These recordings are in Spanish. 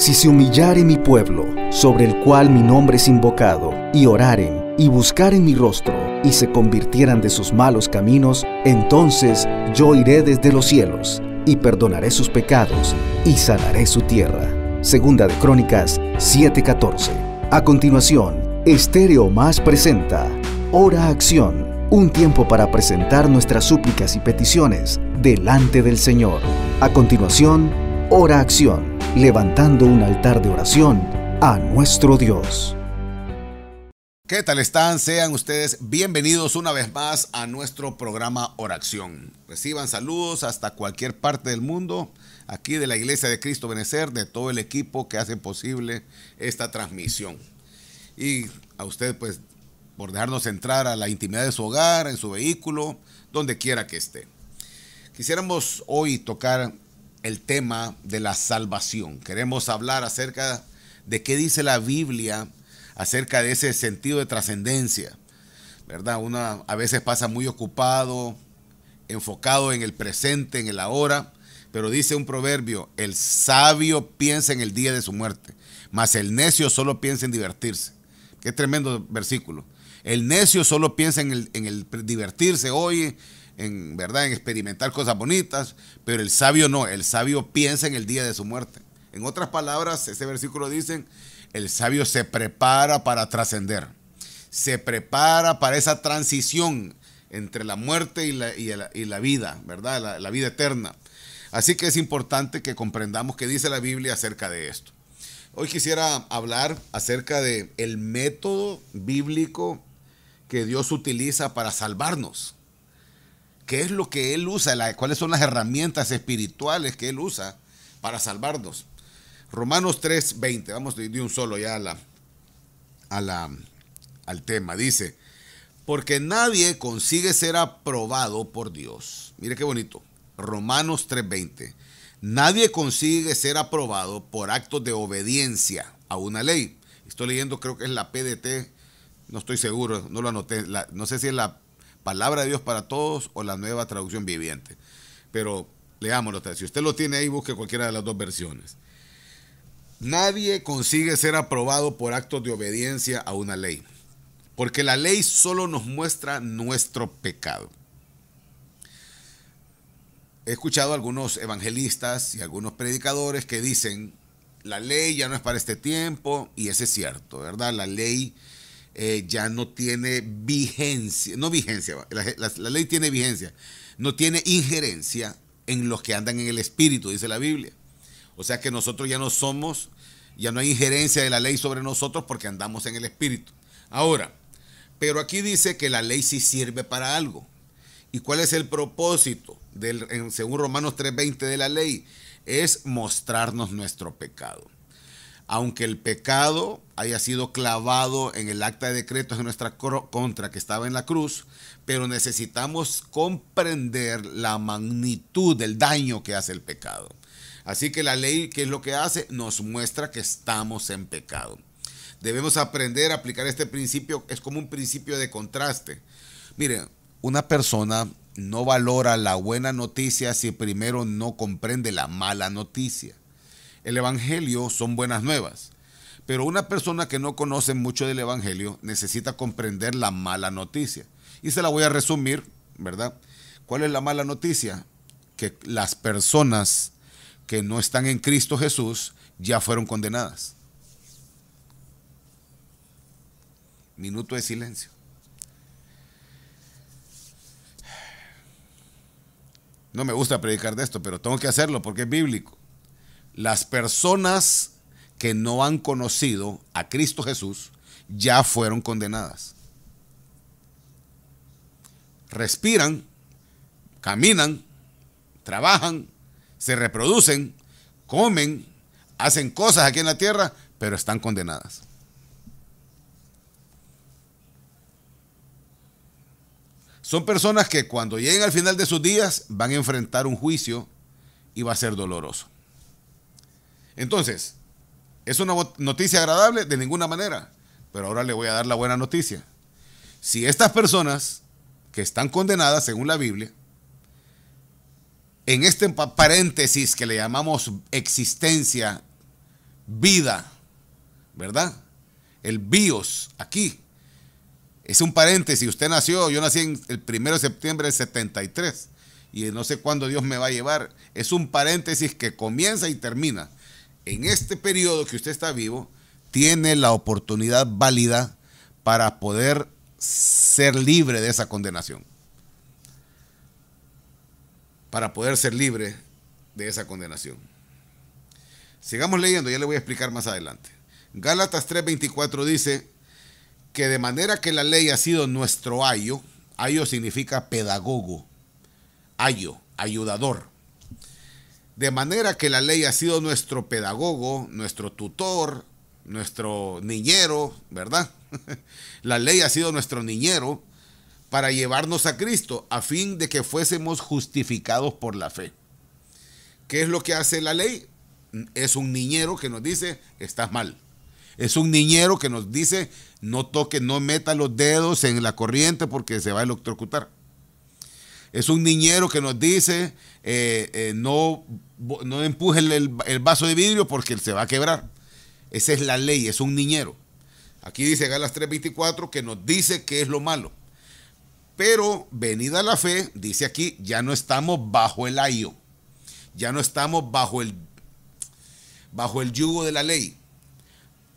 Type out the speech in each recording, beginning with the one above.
Si se humillare mi pueblo, sobre el cual mi nombre es invocado, y oraren, y buscaren mi rostro, y se convirtieran de sus malos caminos, entonces yo iré desde los cielos, y perdonaré sus pecados, y sanaré su tierra. Segunda de Crónicas 7:14. A continuación, Estéreo Más presenta Hora Acción, un tiempo para presentar nuestras súplicas y peticiones delante del Señor. A continuación, Hora Acción levantando un altar de oración a nuestro Dios. ¿Qué tal están? Sean ustedes bienvenidos una vez más a nuestro programa Oración. Reciban saludos hasta cualquier parte del mundo, aquí de la Iglesia de Cristo Benecer, de todo el equipo que hace posible esta transmisión. Y a usted, pues, por dejarnos entrar a la intimidad de su hogar, en su vehículo, donde quiera que esté. Quisiéramos hoy tocar el tema de la salvación. Queremos hablar acerca de qué dice la Biblia acerca de ese sentido de trascendencia. ¿Verdad? Una a veces pasa muy ocupado, enfocado en el presente, en el ahora, pero dice un proverbio, el sabio piensa en el día de su muerte, mas el necio solo piensa en divertirse. Qué tremendo versículo. El necio solo piensa en el, en el divertirse hoy, en, ¿verdad? en experimentar cosas bonitas, pero el sabio no, el sabio piensa en el día de su muerte. En otras palabras, ese versículo dice, el sabio se prepara para trascender, se prepara para esa transición entre la muerte y la, vida, ¿verdad? La, vida eterna. Así que es importante que comprendamos qué dice la Biblia acerca de esto. Hoy quisiera hablar acerca de el método bíblico que Dios utiliza para salvarnos qué es lo que Él usa, cuáles son las herramientas espirituales que Él usa para salvarnos. Romanos 3:20, vamos de, un solo ya a la, a la, al tema, dice, porque nadie consigue ser aprobado por Dios. Mire qué bonito, Romanos 3:20, nadie consigue ser aprobado por actos de obediencia a una ley. Estoy leyendo, creo que es la PDT, no estoy seguro, no lo anoté, no sé si es la Palabra de Dios para Todos o la nueva traducción viviente. Pero leámoslo, si usted lo tiene ahí, busque cualquiera de las dos versiones. Nadie consigue ser aprobado por actos de obediencia a una ley, porque la ley solo nos muestra nuestro pecado. He escuchado a algunos evangelistas y algunos predicadores que dicen, la ley ya no es para este tiempo, y ese es cierto, ¿verdad? La ley eh, ya no tiene vigencia, no vigencia, la, ley tiene vigencia, no tiene injerencia en los que andan en el espíritu, dice la Biblia. O sea que nosotros ya no somos, ya no hay injerencia de la ley sobre nosotros porque andamos en el espíritu. Ahora, pero aquí dice que la ley sí sirve para algo. ¿Y cuál es el propósito, del, según Romanos 3:20 de la ley? Es mostrarnos nuestro pecado aunque el pecado haya sido clavado en el acta de decretos de nuestra contra que estaba en la cruz, pero necesitamos comprender la magnitud del daño que hace el pecado. Así que la ley, ¿qué es lo que hace? Nos muestra que estamos en pecado. Debemos aprender a aplicar este principio, es como un principio de contraste. Mire, una persona no valora la buena noticia si primero no comprende la mala noticia. El Evangelio son buenas nuevas. Pero una persona que no conoce mucho del Evangelio necesita comprender la mala noticia. Y se la voy a resumir, ¿verdad? ¿Cuál es la mala noticia? Que las personas que no están en Cristo Jesús ya fueron condenadas. Minuto de silencio. No me gusta predicar de esto, pero tengo que hacerlo porque es bíblico. Las personas que no han conocido a Cristo Jesús ya fueron condenadas. Respiran, caminan, trabajan, se reproducen, comen, hacen cosas aquí en la tierra, pero están condenadas. Son personas que cuando lleguen al final de sus días van a enfrentar un juicio y va a ser doloroso. Entonces, es una noticia agradable de ninguna manera, pero ahora le voy a dar la buena noticia. Si estas personas que están condenadas según la Biblia, en este paréntesis que le llamamos existencia, vida, ¿verdad? El bios, aquí, es un paréntesis. Usted nació, yo nací en el 1 de septiembre del 73 y no sé cuándo Dios me va a llevar. Es un paréntesis que comienza y termina en este periodo que usted está vivo, tiene la oportunidad válida para poder ser libre de esa condenación. Para poder ser libre de esa condenación. Sigamos leyendo, ya le voy a explicar más adelante. Gálatas 3:24 dice que de manera que la ley ha sido nuestro ayo, ayo significa pedagogo, ayo, ayudador. De manera que la ley ha sido nuestro pedagogo, nuestro tutor, nuestro niñero, ¿verdad? la ley ha sido nuestro niñero para llevarnos a Cristo a fin de que fuésemos justificados por la fe. ¿Qué es lo que hace la ley? Es un niñero que nos dice, estás mal. Es un niñero que nos dice, no toque, no meta los dedos en la corriente porque se va a electrocutar es un niñero que nos dice eh, eh, no, no empuje el, vaso de vidrio porque se va a quebrar. Esa es la ley, es un niñero. Aquí dice Galas 3:24 que nos dice que es lo malo. Pero venida la fe, dice aquí, ya no estamos bajo el ayo. Ya no estamos bajo el, bajo el yugo de la ley.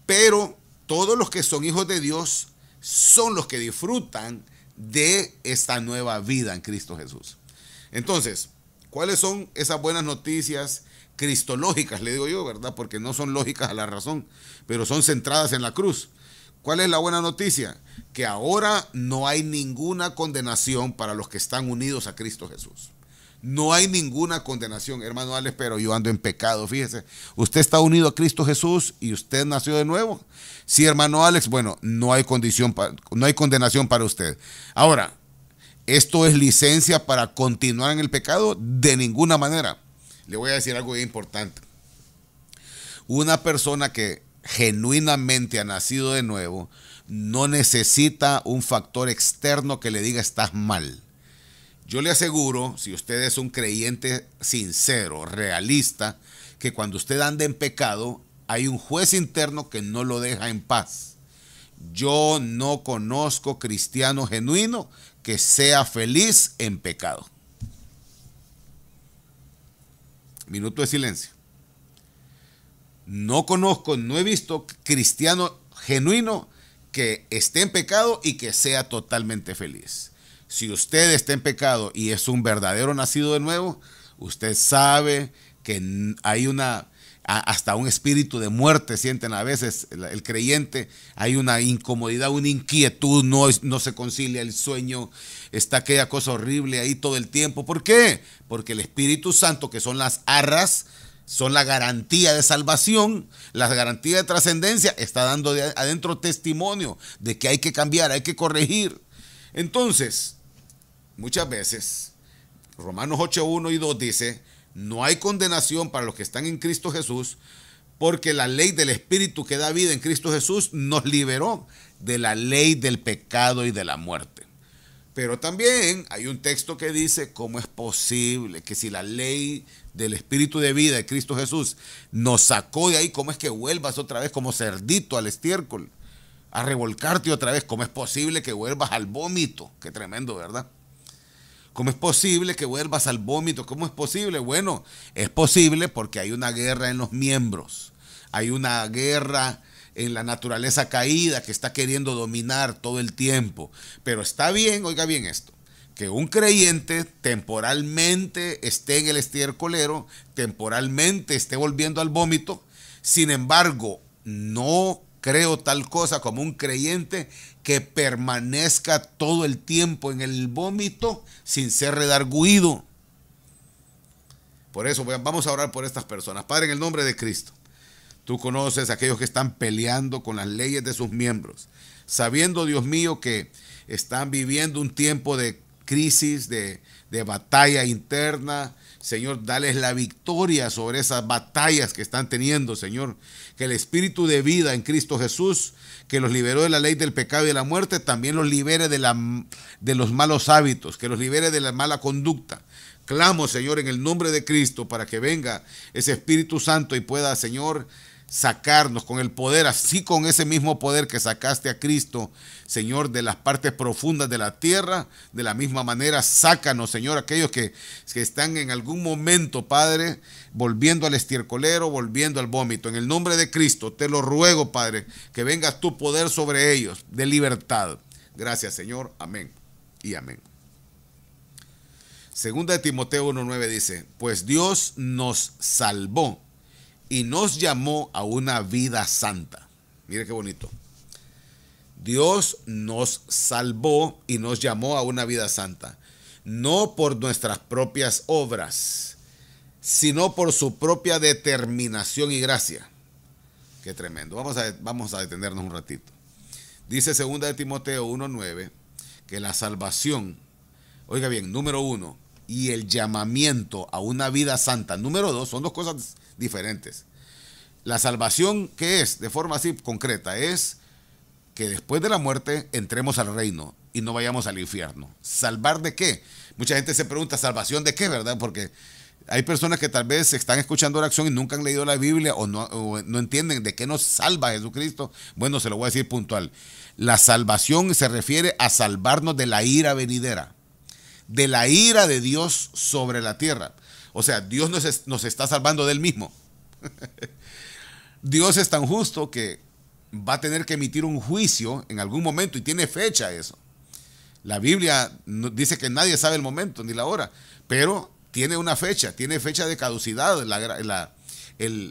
Pero todos los que son hijos de Dios son los que disfrutan de esta nueva vida en Cristo Jesús. Entonces, ¿cuáles son esas buenas noticias cristológicas, le digo yo, verdad? Porque no son lógicas a la razón, pero son centradas en la cruz. ¿Cuál es la buena noticia? Que ahora no hay ninguna condenación para los que están unidos a Cristo Jesús. No hay ninguna condenación, hermano Alex, pero yo ando en pecado, fíjese. Usted está unido a Cristo Jesús y usted nació de nuevo. Sí, hermano Alex, bueno, no hay, condición no hay condenación para usted. Ahora, ¿esto es licencia para continuar en el pecado? De ninguna manera. Le voy a decir algo importante. Una persona que genuinamente ha nacido de nuevo no necesita un factor externo que le diga estás mal yo le aseguro, si usted es un creyente sincero, realista, que cuando usted anda en pecado, hay un juez interno que no lo deja en paz. Yo no conozco cristiano genuino que sea feliz en pecado. Minuto de silencio. No conozco, no he visto cristiano genuino que esté en pecado y que sea totalmente feliz. Si usted está en pecado y es un verdadero nacido de nuevo, usted sabe que hay una, hasta un espíritu de muerte sienten a veces el, creyente, hay una incomodidad, una inquietud, no, no se concilia el sueño, está aquella cosa horrible ahí todo el tiempo. ¿Por qué? Porque el Espíritu Santo, que son las arras, son la garantía de salvación, la garantía de trascendencia, está dando adentro testimonio de que hay que cambiar, hay que corregir. Entonces, muchas veces, Romanos 8, 1 y 2 dice, no hay condenación para los que están en Cristo Jesús, porque la ley del Espíritu que da vida en Cristo Jesús nos liberó de la ley del pecado y de la muerte. Pero también hay un texto que dice cómo es posible que si la ley del Espíritu de vida de Cristo Jesús nos sacó de ahí, cómo es que vuelvas otra vez como cerdito al estiércol, a revolcarte otra vez, cómo es posible que vuelvas al vómito. Qué tremendo, ¿verdad? ¿Cómo es posible que vuelvas al vómito? ¿Cómo es posible? Bueno, es posible porque hay una guerra en los miembros, hay una guerra en la naturaleza caída que está queriendo dominar todo el tiempo. Pero está bien, oiga bien esto, que un creyente temporalmente esté en el estiércolero, temporalmente esté volviendo al vómito, sin embargo, no creo tal cosa como un creyente que permanezca todo el tiempo en el vómito sin ser redarguido. Por eso vamos a orar por estas personas. Padre, en el nombre de Cristo, tú conoces a aquellos que están peleando con las leyes de sus miembros, sabiendo, Dios mío, que están viviendo un tiempo de crisis, de, de batalla interna, Señor, dales la victoria sobre esas batallas que están teniendo, Señor. Que el espíritu de vida en Cristo Jesús, que los liberó de la ley del pecado y de la muerte, también los libere de, la, de los malos hábitos, que los libere de la mala conducta. Clamo, Señor, en el nombre de Cristo para que venga ese Espíritu Santo y pueda, Señor, sacarnos con el poder, así con ese mismo poder que sacaste a Cristo, Señor, de las partes profundas de la tierra, de la misma manera, sácanos, Señor, aquellos que, están en algún momento, Padre, volviendo al estiercolero, volviendo al vómito. En el nombre de Cristo, te lo ruego, Padre, que vengas tu poder sobre ellos, de libertad. Gracias, Señor. Amén y amén. Segunda de Timoteo 1.9 dice, pues Dios nos salvó y nos llamó a una vida santa. Mire qué bonito. Dios nos salvó y nos llamó a una vida santa, no por nuestras propias obras, sino por su propia determinación y gracia. Qué tremendo. Vamos a, vamos a detenernos un ratito. Dice 2 de Timoteo 1.9 que la salvación, oiga bien, número uno, y el llamamiento a una vida santa, número dos, son dos cosas diferentes. La salvación, que es? De forma así concreta, es que después de la muerte entremos al reino y no vayamos al infierno. ¿Salvar de qué? Mucha gente se pregunta, ¿salvación de qué, verdad? Porque hay personas que tal vez están escuchando oración y nunca han leído la Biblia o no, no, entienden de qué nos salva Jesucristo. Bueno, se lo voy a decir puntual. La salvación se refiere a salvarnos de la ira venidera, de la ira de Dios sobre la tierra. O sea, Dios nos, nos está salvando del mismo. Dios es tan justo que va a tener que emitir un juicio en algún momento y tiene fecha eso. La Biblia dice que nadie sabe el momento ni la hora, pero tiene una fecha, tiene fecha de caducidad. La,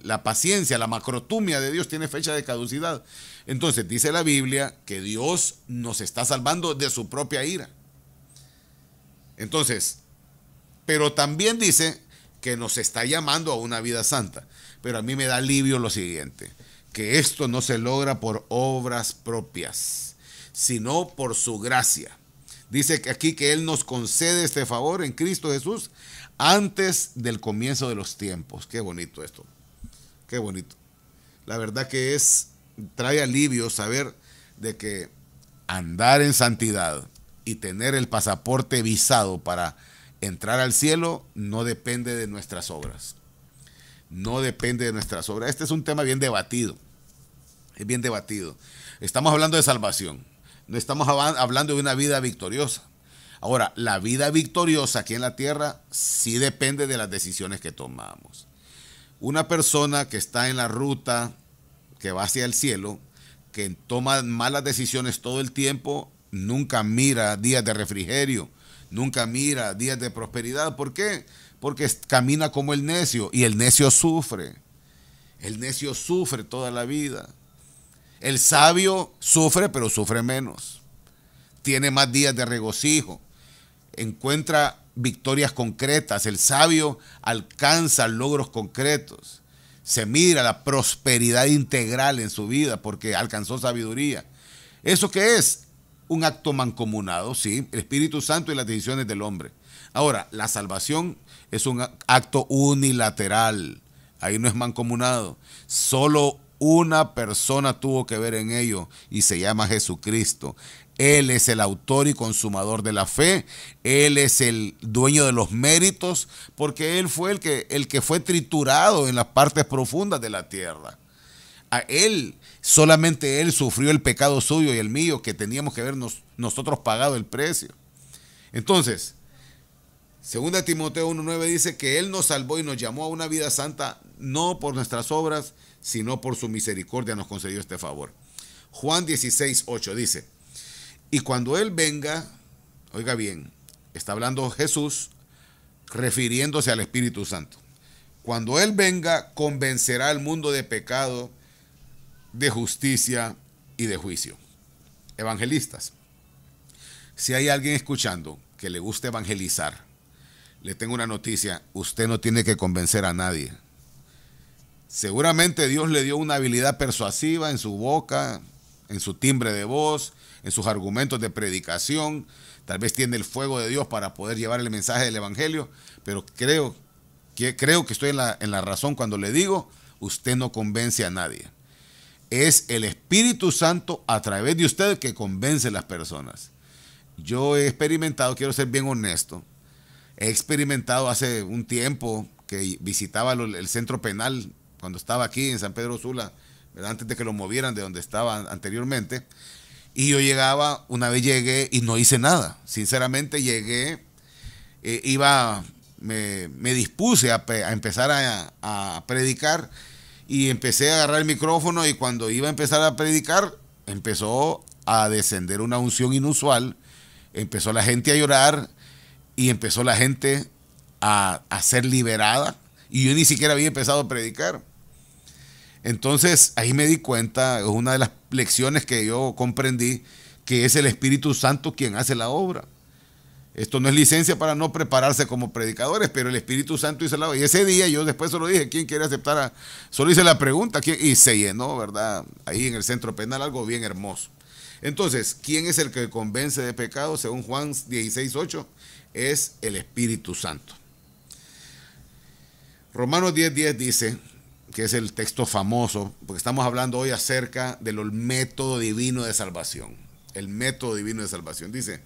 la paciencia, la macrotumia de Dios tiene fecha de caducidad. Entonces dice la Biblia que Dios nos está salvando de su propia ira. Entonces, pero también dice que nos está llamando a una vida santa. Pero a mí me da alivio lo siguiente, que esto no se logra por obras propias, sino por su gracia. Dice aquí que Él nos concede este favor en Cristo Jesús antes del comienzo de los tiempos. Qué bonito esto. Qué bonito. La verdad que es, trae alivio saber de que andar en santidad y tener el pasaporte visado para entrar al cielo no depende de nuestras obras. No depende de nuestras obras. Este es un tema bien debatido. Es bien debatido. Estamos hablando de salvación. No estamos hablando de una vida victoriosa. Ahora, la vida victoriosa aquí en la tierra sí depende de las decisiones que tomamos. Una persona que está en la ruta que va hacia el cielo, que toma malas decisiones todo el tiempo, nunca mira días de refrigerio, nunca mira días de prosperidad. ¿Por qué? Porque camina como el necio y el necio sufre. El necio sufre toda la vida. El sabio sufre, pero sufre menos. Tiene más días de regocijo. Encuentra victorias concretas. El sabio alcanza logros concretos. Se mira la prosperidad integral en su vida porque alcanzó sabiduría. ¿Eso qué es? un acto mancomunado, sí, el Espíritu Santo y las decisiones del hombre. Ahora, la salvación es un acto unilateral, ahí no es mancomunado. Solo una persona tuvo que ver en ello y se llama Jesucristo. Él es el autor y consumador de la fe, Él es el dueño de los méritos, porque Él fue el que, el que fue triturado en las partes profundas de la tierra a Él, solamente Él sufrió el pecado suyo y el mío, que teníamos que habernos nosotros pagado el precio. Entonces, 2 Timoteo 1.9 dice que Él nos salvó y nos llamó a una vida santa, no por nuestras obras, sino por su misericordia nos concedió este favor. Juan 16.8 dice, y cuando Él venga, oiga bien, está hablando Jesús refiriéndose al Espíritu Santo. Cuando Él venga, convencerá al mundo de pecado, de justicia y de juicio. Evangelistas, si hay alguien escuchando que le gusta evangelizar, le tengo una noticia, usted no tiene que convencer a nadie. Seguramente Dios le dio una habilidad persuasiva en su boca, en su timbre de voz, en sus argumentos de predicación. Tal vez tiene el fuego de Dios para poder llevar el mensaje del Evangelio, pero creo que, creo que estoy en la, en la razón cuando le digo, usted no convence a nadie es el Espíritu Santo a través de usted que convence a las personas. Yo he experimentado, quiero ser bien honesto, he experimentado hace un tiempo que visitaba el centro penal cuando estaba aquí en San Pedro Sula, antes de que lo movieran de donde estaba anteriormente, y yo llegaba, una vez llegué y no hice nada. Sinceramente llegué, eh, iba, me, dispuse a, empezar a predicar y empecé a agarrar el micrófono y cuando iba a empezar a predicar, empezó a descender una unción inusual, empezó la gente a llorar y empezó la gente a, ser liberada y yo ni siquiera había empezado a predicar. Entonces ahí me di cuenta, es una de las lecciones que yo comprendí, que es el Espíritu Santo quien hace la obra. Esto no es licencia para no prepararse como predicadores, pero el Espíritu Santo hizo la... Y ese día yo después lo dije, ¿quién quiere aceptar? Solo hice la pregunta ¿quién? y se llenó, ¿verdad? Ahí en el centro penal, algo bien hermoso. Entonces, ¿quién es el que convence de pecado? Según Juan 16, es el Espíritu Santo. Romanos 10, 10 dice, que es el texto famoso, porque estamos hablando hoy acerca del método divino de salvación el método divino de salvación. Dice,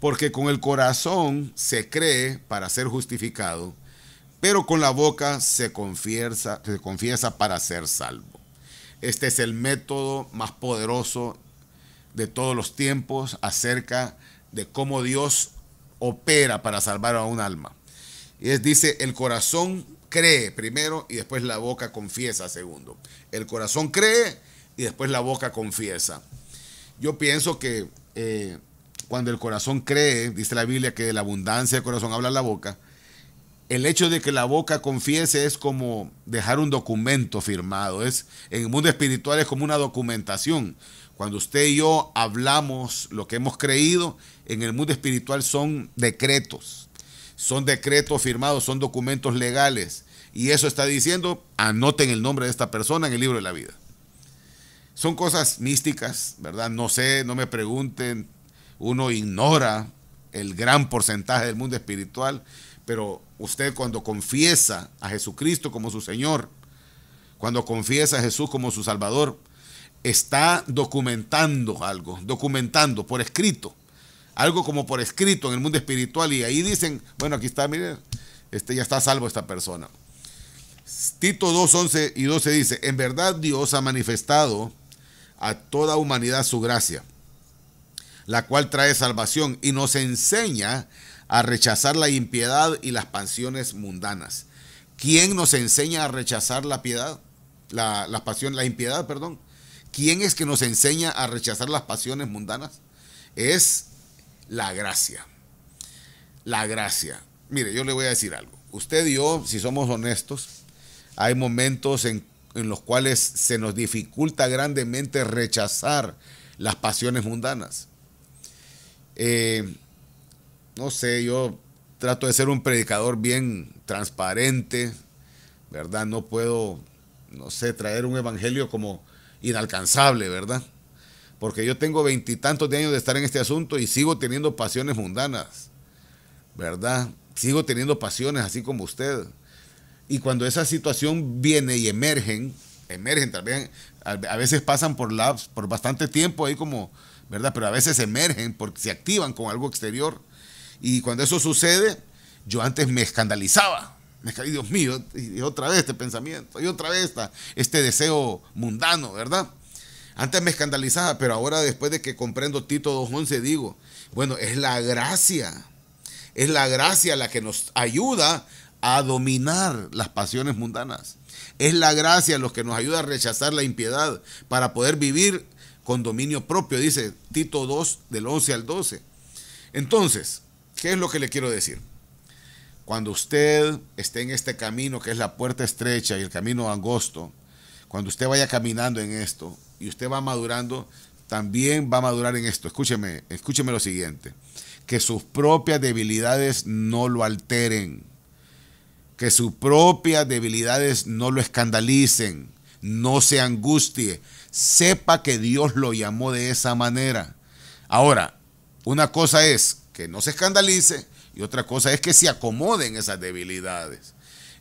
porque con el corazón se cree para ser justificado, pero con la boca se confiesa, se confiesa para ser salvo. Este es el método más poderoso de todos los tiempos acerca de cómo Dios opera para salvar a un alma. Y es, dice, el corazón cree primero y después la boca confiesa segundo. El corazón cree y después la boca confiesa. Yo pienso que eh, cuando el corazón cree, dice la Biblia que de la abundancia del corazón habla la boca, el hecho de que la boca confiese es como dejar un documento firmado. Es, en el mundo espiritual es como una documentación. Cuando usted y yo hablamos lo que hemos creído, en el mundo espiritual son decretos. Son decretos firmados, son documentos legales. Y eso está diciendo, anoten el nombre de esta persona en el libro de la vida. Son cosas místicas, ¿verdad? No sé, no me pregunten. Uno ignora el gran porcentaje del mundo espiritual, pero usted cuando confiesa a Jesucristo como su Señor, cuando confiesa a Jesús como su Salvador, está documentando algo, documentando por escrito, algo como por escrito en el mundo espiritual y ahí dicen, bueno, aquí está, miren, este, ya está salvo esta persona. Tito 2, 11 y 12 dice, en verdad Dios ha manifestado a toda humanidad su gracia, la cual trae salvación y nos enseña a rechazar la impiedad y las pasiones mundanas. ¿Quién nos enseña a rechazar la piedad? La, la impiedad, perdón. ¿Quién es que nos enseña a rechazar las pasiones mundanas? Es la gracia. La gracia. Mire, yo le voy a decir algo. Usted y yo, si somos honestos, hay momentos en en los cuales se nos dificulta grandemente rechazar las pasiones mundanas. Eh, no sé, yo trato de ser un predicador bien transparente, ¿verdad? No puedo, no sé, traer un evangelio como inalcanzable, ¿verdad? Porque yo tengo veintitantos de años de estar en este asunto y sigo teniendo pasiones mundanas, ¿verdad? Sigo teniendo pasiones así como usted. Y cuando esa situación viene y emergen, emergen también, a veces pasan por, laps, por bastante tiempo ahí como, ¿verdad? Pero a veces emergen porque se activan con algo exterior. Y cuando eso sucede, yo antes me escandalizaba. Dios mío, y otra vez este pensamiento, y otra vez esta, este deseo mundano, ¿verdad? Antes me escandalizaba, pero ahora después de que comprendo Tito 2.11 digo, bueno, es la gracia, es la gracia la que nos ayuda a dominar las pasiones mundanas. Es la gracia los que nos ayuda a rechazar la impiedad para poder vivir con dominio propio, dice Tito 2 del 11 al 12. Entonces, ¿qué es lo que le quiero decir? Cuando usted esté en este camino que es la puerta estrecha y el camino angosto, cuando usted vaya caminando en esto y usted va madurando, también va a madurar en esto. Escúcheme, escúcheme lo siguiente, que sus propias debilidades no lo alteren que sus propias debilidades no lo escandalicen, no se angustie, sepa que Dios lo llamó de esa manera. Ahora, una cosa es que no se escandalice y otra cosa es que se acomoden esas debilidades.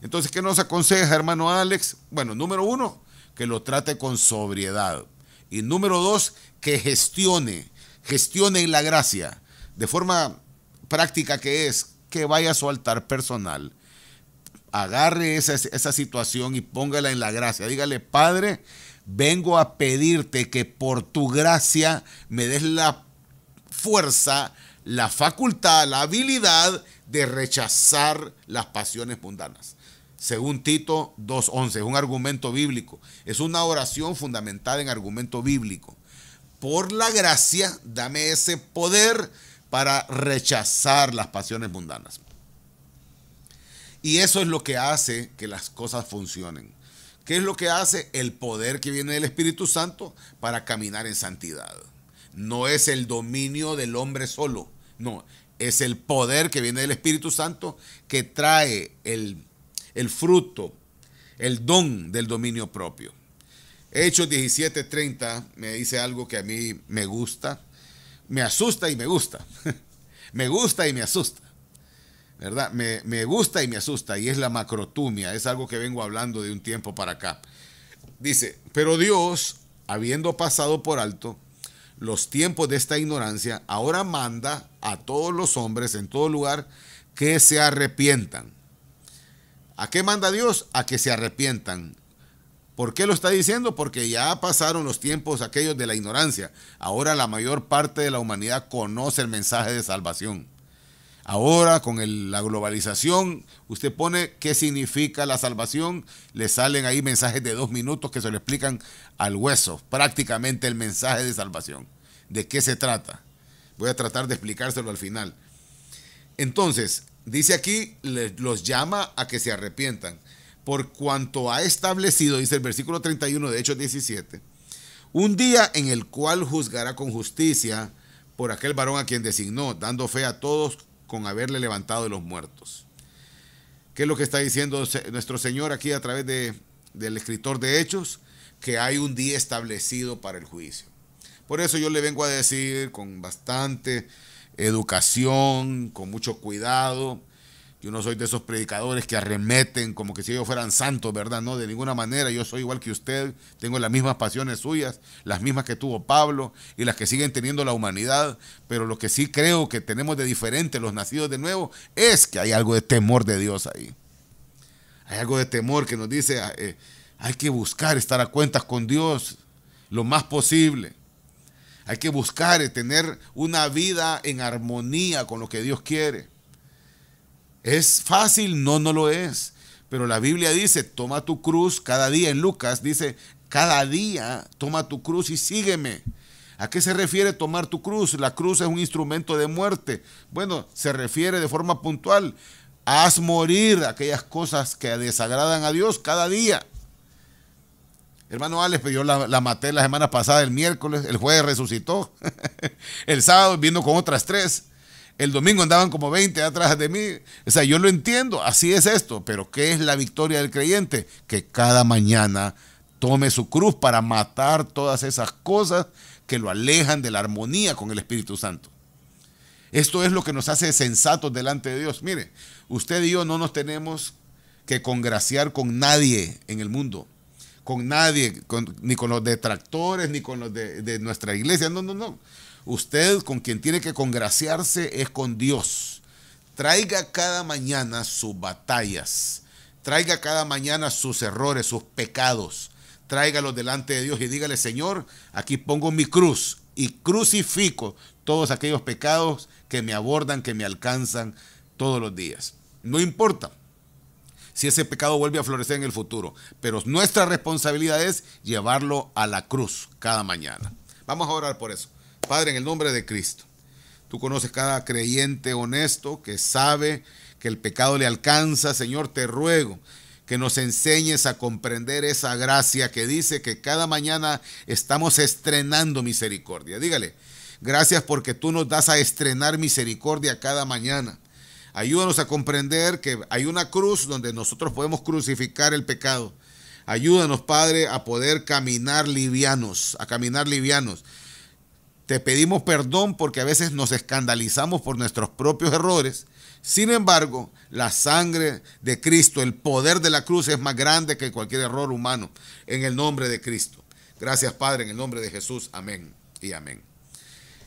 Entonces, ¿qué nos aconseja, hermano Alex? Bueno, número uno, que lo trate con sobriedad. Y número dos, que gestione, gestione la gracia, de forma práctica que es que vaya a su altar personal agarre esa, situación y póngala en la gracia. Dígale, Padre, vengo a pedirte que por tu gracia me des la fuerza, la facultad, la habilidad de rechazar las pasiones mundanas. Según Tito 2.11, es un argumento bíblico. Es una oración fundamentada en argumento bíblico. Por la gracia, dame ese poder para rechazar las pasiones mundanas. Y eso es lo que hace que las cosas funcionen. ¿Qué es lo que hace? El poder que viene del Espíritu Santo para caminar en santidad. No es el dominio del hombre solo, no, es el poder que viene del Espíritu Santo que trae el, fruto, el don del dominio propio. Hechos 17:30 me dice algo que a mí me gusta, me asusta y me gusta, me gusta y me asusta. ¿verdad? Me, me, gusta y me asusta, y es la macrotumia, es algo que vengo hablando de un tiempo para acá. Dice, pero Dios, habiendo pasado por alto los tiempos de esta ignorancia, ahora manda a todos los hombres en todo lugar que se arrepientan. ¿A qué manda Dios? A que se arrepientan. ¿Por qué lo está diciendo? Porque ya pasaron los tiempos aquellos de la ignorancia. Ahora la mayor parte de la humanidad conoce el mensaje de salvación. Ahora con la globalización, usted pone qué significa la salvación, le salen ahí mensajes de dos minutos que se le explican al hueso, prácticamente el mensaje de salvación. ¿De qué se trata? Voy a tratar de explicárselo al final. Entonces, dice aquí, los llama a que se arrepientan, por cuanto ha establecido, dice el versículo 31 de Hechos 17, un día en el cual juzgará con justicia por aquel varón a quien designó, dando fe a todos con haberle levantado de los muertos. ¿Qué es lo que está diciendo nuestro Señor aquí a través de, del escritor de Hechos? Que hay un día establecido para el juicio. Por eso yo le vengo a decir con bastante educación, con mucho cuidado, yo no soy de esos predicadores que arremeten como que si ellos fueran santos, ¿verdad? No, de ninguna manera. Yo soy igual que usted. Tengo las mismas pasiones suyas, las mismas que tuvo Pablo y las que siguen teniendo la humanidad. Pero lo que sí creo que tenemos de diferente los nacidos de nuevo es que hay algo de temor de Dios ahí. Hay algo de temor que nos dice, ah, eh, hay que buscar estar a cuentas con Dios lo más posible. Hay que buscar eh, tener una vida en armonía con lo que Dios quiere. ¿Es fácil? No, no lo es. Pero la Biblia dice, toma tu cruz cada día. En Lucas dice, cada día toma tu cruz y sígueme. ¿A qué se refiere tomar tu cruz? La cruz es un instrumento de muerte. Bueno, se refiere de forma puntual. Haz morir aquellas cosas que desagradan a Dios cada día. Hermano Alex, pues yo la, la, maté la semana pasada, el miércoles, el jueves resucitó, el sábado vino con otras tres. El domingo andaban como 20 atrás de mí. O sea, yo lo entiendo, así es esto, pero ¿qué es la victoria del creyente? Que cada mañana tome su cruz para matar todas esas cosas que lo alejan de la armonía con el Espíritu Santo. Esto es lo que nos hace sensatos delante de Dios. Mire, usted y yo no nos tenemos que congraciar con nadie en el mundo, con nadie, ni con los detractores, ni con los de nuestra iglesia, no, no, no. Usted con quien tiene que congraciarse es con Dios. Traiga cada mañana sus batallas. Traiga cada mañana sus errores, sus pecados. Tráigalos delante de Dios y dígale, Señor, aquí pongo mi cruz y crucifico todos aquellos pecados que me abordan, que me alcanzan todos los días. No importa si ese pecado vuelve a florecer en el futuro, pero nuestra responsabilidad es llevarlo a la cruz cada mañana. Vamos a orar por eso. Padre, en el nombre de Cristo. Tú conoces cada creyente honesto que sabe que el pecado le alcanza. Señor, te ruego que nos enseñes a comprender esa gracia que dice que cada mañana estamos estrenando misericordia. Dígale, gracias porque tú nos das a estrenar misericordia cada mañana. Ayúdanos a comprender que hay una cruz donde nosotros podemos crucificar el pecado. Ayúdanos, Padre, a poder caminar livianos, a caminar livianos. Te pedimos perdón porque a veces nos escandalizamos por nuestros propios errores. Sin embargo, la sangre de Cristo, el poder de la cruz es más grande que cualquier error humano. En el nombre de Cristo. Gracias Padre, en el nombre de Jesús. Amén y amén.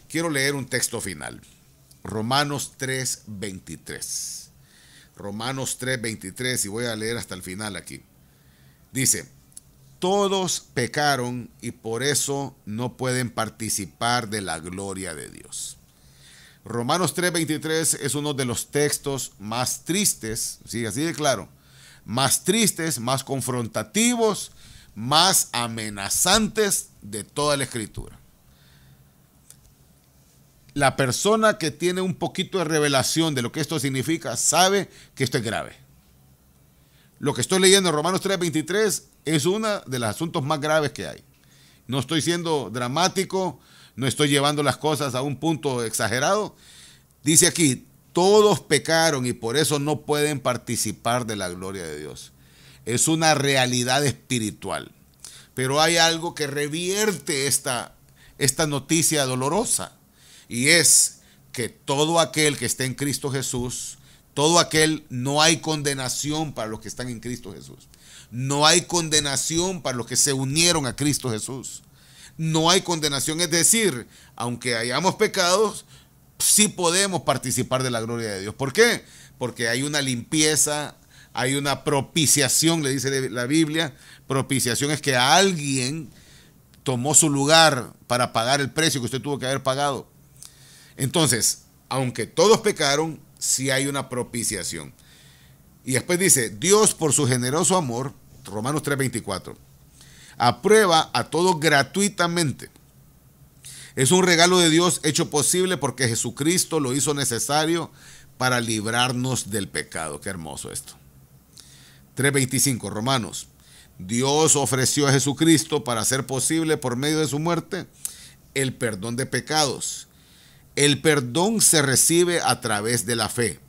Quiero leer un texto final. Romanos 3:23. Romanos 3:23 y voy a leer hasta el final aquí. Dice, todos pecaron y por eso no pueden participar de la gloria de Dios. Romanos 3:23 es uno de los textos más tristes, sí, así de claro, más tristes, más confrontativos, más amenazantes de toda la escritura. La persona que tiene un poquito de revelación de lo que esto significa sabe que esto es grave. Lo que estoy leyendo en Romanos 3:23 es uno de los asuntos más graves que hay. No estoy siendo dramático, no estoy llevando las cosas a un punto exagerado. Dice aquí, todos pecaron y por eso no pueden participar de la gloria de Dios. Es una realidad espiritual. Pero hay algo que revierte esta, esta noticia dolorosa y es que todo aquel que está en Cristo Jesús todo aquel, no hay condenación para los que están en Cristo Jesús. No hay condenación para los que se unieron a Cristo Jesús. No hay condenación, es decir, aunque hayamos pecados, sí podemos participar de la gloria de Dios. ¿Por qué? Porque hay una limpieza, hay una propiciación, le dice la Biblia. Propiciación es que alguien tomó su lugar para pagar el precio que usted tuvo que haber pagado. Entonces, aunque todos pecaron, si hay una propiciación. Y después dice, Dios por su generoso amor, Romanos 3:24, aprueba a todo gratuitamente. Es un regalo de Dios hecho posible porque Jesucristo lo hizo necesario para librarnos del pecado. Qué hermoso esto. 3:25, Romanos. Dios ofreció a Jesucristo para hacer posible por medio de su muerte el perdón de pecados el perdón se recibe a través de la fe.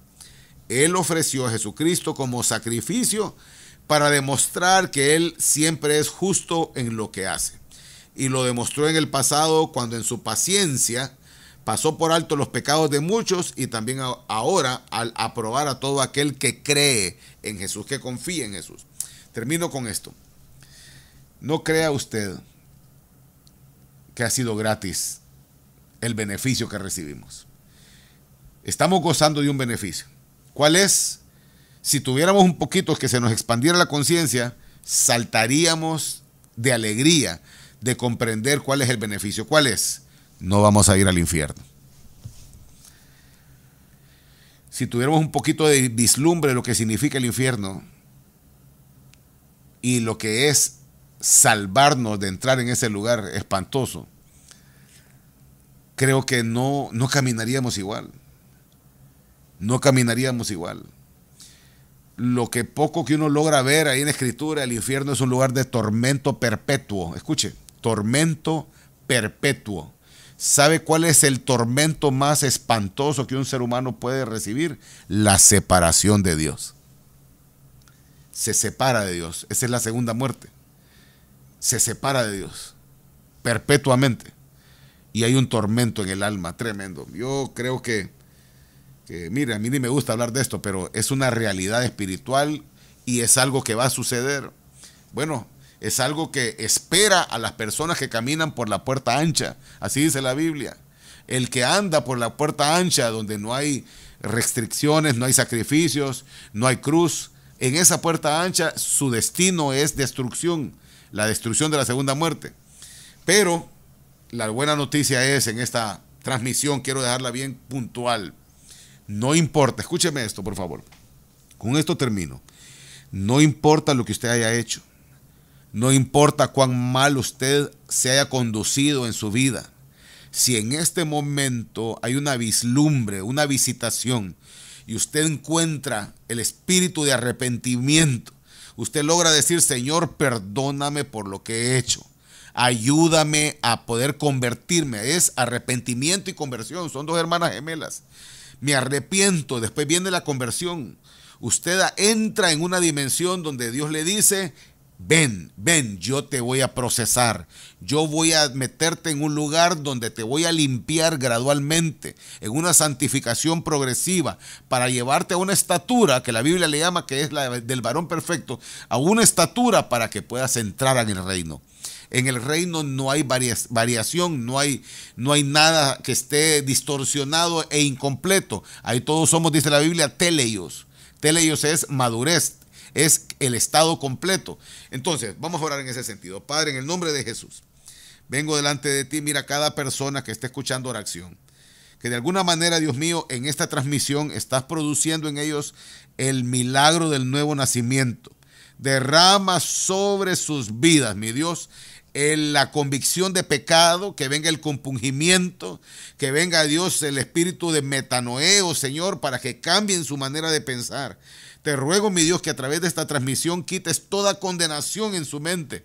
Él ofreció a Jesucristo como sacrificio para demostrar que Él siempre es justo en lo que hace. Y lo demostró en el pasado cuando en su paciencia pasó por alto los pecados de muchos y también ahora al aprobar a todo aquel que cree en Jesús, que confía en Jesús. Termino con esto. No crea usted que ha sido gratis el beneficio que recibimos. Estamos gozando de un beneficio. ¿Cuál es? Si tuviéramos un poquito que se nos expandiera la conciencia, saltaríamos de alegría de comprender cuál es el beneficio. ¿Cuál es? No vamos a ir al infierno. Si tuviéramos un poquito de vislumbre de lo que significa el infierno y lo que es salvarnos de entrar en ese lugar espantoso, creo que no, caminaríamos igual. No caminaríamos igual. Lo que poco que uno logra ver ahí en escritura, el infierno es un lugar de tormento perpetuo. Escuche, tormento perpetuo. ¿Sabe cuál es el tormento más espantoso que un ser humano puede recibir? La separación de Dios. Se separa de Dios. Esa es la segunda muerte. Se separa de Dios perpetuamente y hay un tormento en el alma tremendo. Yo creo que, mire, a mí ni me gusta hablar de esto, pero es una realidad espiritual y es algo que va a suceder. Bueno, es algo que espera a las personas que caminan por la puerta ancha, así dice la Biblia. El que anda por la puerta ancha donde no hay restricciones, no hay sacrificios, no hay cruz, en esa puerta ancha su destino es destrucción, la destrucción de la segunda muerte. Pero la buena noticia es en esta transmisión, quiero dejarla bien puntual. No importa, escúcheme esto, por favor. Con esto termino. No importa lo que usted haya hecho. No importa cuán mal usted se haya conducido en su vida. Si en este momento hay una vislumbre, una visitación, y usted encuentra el espíritu de arrepentimiento, usted logra decir, Señor, perdóname por lo que he hecho ayúdame a poder convertirme. Es arrepentimiento y conversión, son dos hermanas gemelas. Me arrepiento, después viene la conversión. Usted entra en una dimensión donde Dios le dice, ven, ven, yo te voy a procesar, yo voy a meterte en un lugar donde te voy a limpiar gradualmente, en una santificación progresiva, para llevarte a una estatura que la Biblia le llama que es la del varón perfecto, a una estatura para que puedas entrar en el reino en el reino no hay variación, no hay, no hay nada que esté distorsionado e incompleto. Ahí todos somos, dice la Biblia, teleios. Teleios es madurez, es el estado completo. Entonces, vamos a orar en ese sentido. Padre, en el nombre de Jesús, vengo delante de ti, mira cada persona que esté escuchando oración. Que de alguna manera, Dios mío, en esta transmisión estás produciendo en ellos el milagro del nuevo nacimiento. Derrama sobre sus vidas, mi Dios, la convicción de pecado, que venga el compungimiento, que venga Dios el espíritu de metanoeo, Señor, para que cambien su manera de pensar. Te ruego, mi Dios, que a través de esta transmisión quites toda condenación en su mente.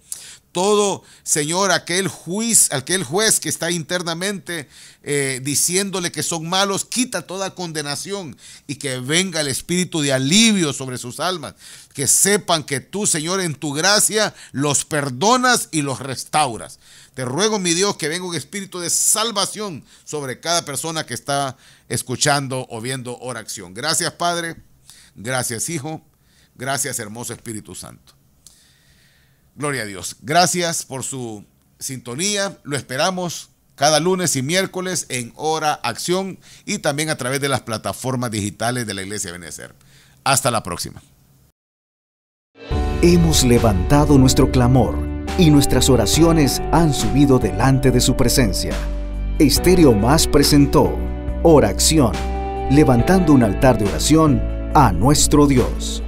Todo, Señor, aquel juez, aquel juez que está internamente eh, diciéndole que son malos, quita toda condenación y que venga el espíritu de alivio sobre sus almas. Que sepan que tú, Señor, en tu gracia los perdonas y los restauras. Te ruego, mi Dios, que venga un espíritu de salvación sobre cada persona que está escuchando o viendo oración. Gracias, Padre Gracias Hijo, gracias hermoso Espíritu Santo. Gloria a Dios. Gracias por su sintonía. Lo esperamos cada lunes y miércoles en Hora Acción y también a través de las plataformas digitales de la Iglesia Benecer. Hasta la próxima. Hemos levantado nuestro clamor y nuestras oraciones han subido delante de su presencia. Estéreo Más presentó Hora Acción, levantando un altar de oración a nuestro Dios.